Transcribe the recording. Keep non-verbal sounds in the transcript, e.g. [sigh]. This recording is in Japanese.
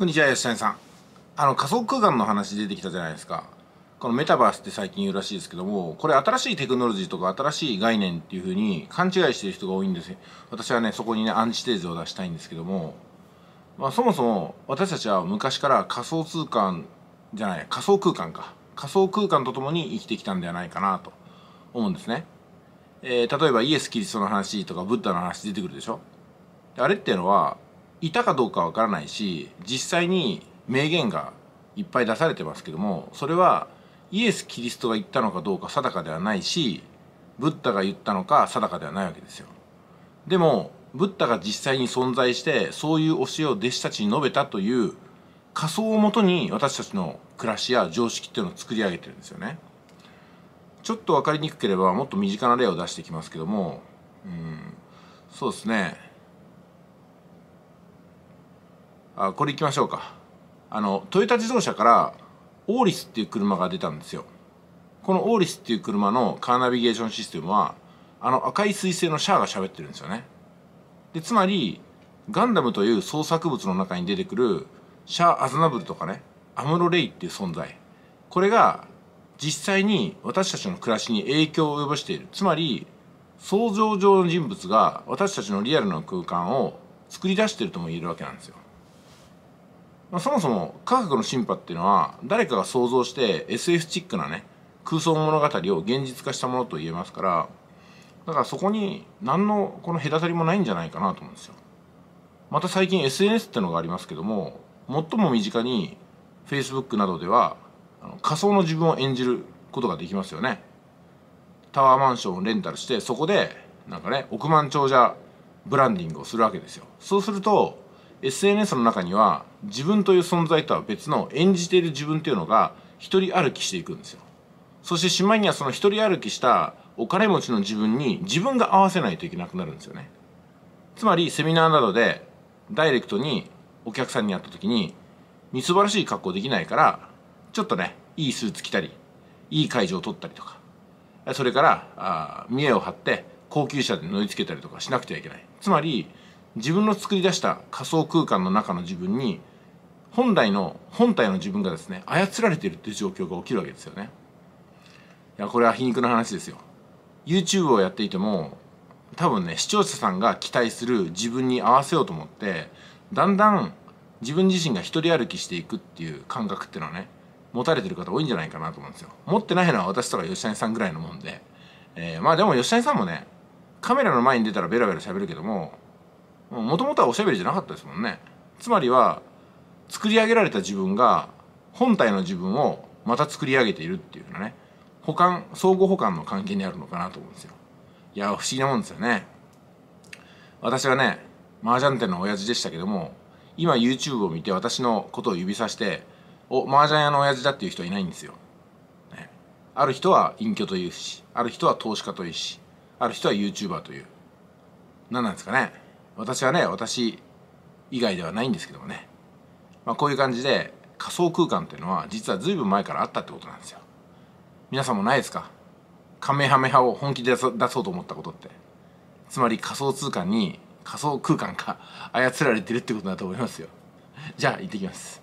こんにちは吉谷さんあの仮想空間の話出てきたじゃないですかこのメタバースって最近言うらしいですけどもこれ新しいテクノロジーとか新しい概念っていうふうに勘違いしてる人が多いんですよ。私はねそこにねアンチテーゼを出したいんですけども、まあ、そもそも私たちは昔から仮想通貨じゃない仮想空間か仮想空間とともに生きてきたんではないかなと思うんですね、えー、例えばイエス・キリストの話とかブッダの話出てくるでしょあれっていうのはいたかどうかわからないし実際に名言がいっぱい出されてますけどもそれはイエス・キリストが言ったのかどうか定かではないしブッダが言ったのか定かではないわけですよ。でもブッダが実際に存在してそういう教えを弟子たちに述べたという仮想をもとに私たちの暮らしや常識っていうのを作り上げてるんですよね。ちょっと分かりにくければもっと身近な例を出してきますけどもうんそうですねあこれ行きましょうかあのトヨタ自動車からオーリスっていう車が出たんですよこのオーリスっていう車のカーナビゲーションシステムはあの赤い彗星のシャアが喋ってるんですよねでつまりガンダムという創作物の中に出てくるシャア・アズナブルとかねアムロ・レイっていう存在これが実際に私たちの暮らしに影響を及ぼしているつまり想像上の人物が私たちのリアルな空間を作り出しているとも言えるわけなんですよまあ、そもそも科学の進歩っていうのは誰かが想像して SF チックなね空想物語を現実化したものと言えますからだからそこに何のこの隔たりもないんじゃないかなと思うんですよ。また最近 SNS ってのがありますけども最も身近に Facebook などでは仮想の自分を演じることができますよね。タワーマンションをレンタルしてそこでなんかね億万長者ブランディングをするわけですよ。そうすると SNS の中には自分という存在とは別の演じている自分というのが一人歩きしていくんですよそしてしまいにはその一人歩きしたお金持ちの自分に自分が合わせないといけなくなるんですよねつまりセミナーなどでダイレクトにお客さんに会った時にみすばらしい格好できないからちょっとねいいスーツ着たりいい会場を取ったりとかそれからあ見栄を張って高級車で乗りつけたりとかしなくてはいけないつまり自分の作り出した仮想空間の中の自分に本来の本体の自分がですね操られているっていう状況が起きるわけですよねいやこれは皮肉な話ですよ YouTube をやっていても多分ね視聴者さんが期待する自分に合わせようと思ってだんだん自分自身が一人歩きしていくっていう感覚っていうのはね持たれてる方多いんじゃないかなと思うんですよ持ってないのは私とか吉谷さんぐらいのもんで、えー、まあでも吉谷さんもねカメラの前に出たらベラベラ喋るけどももともとはおしゃべりじゃなかったですもんねつまりは作り上げられた自分が本体の自分をまた作り上げているっていうのね保管相互補完の関係にあるのかなと思うんですよいや不思議なもんですよね私はね麻雀店の親父でしたけども今 YouTube を見て私のことを指さしてお麻雀屋の親父だっていう人はいないんですよ、ね、ある人は隠居というしある人は投資家というしある人は YouTuber という何なんですかね私はね私以外ではないんですけどもね、まあ、こういう感じで仮想空間っていうのは実は随分前からあったってことなんですよ皆さんもないですかカメハメハを本気で出そうと思ったことってつまり仮想通貨に仮想空間が [laughs] 操られてるってことだと思いますよじゃあ行ってきます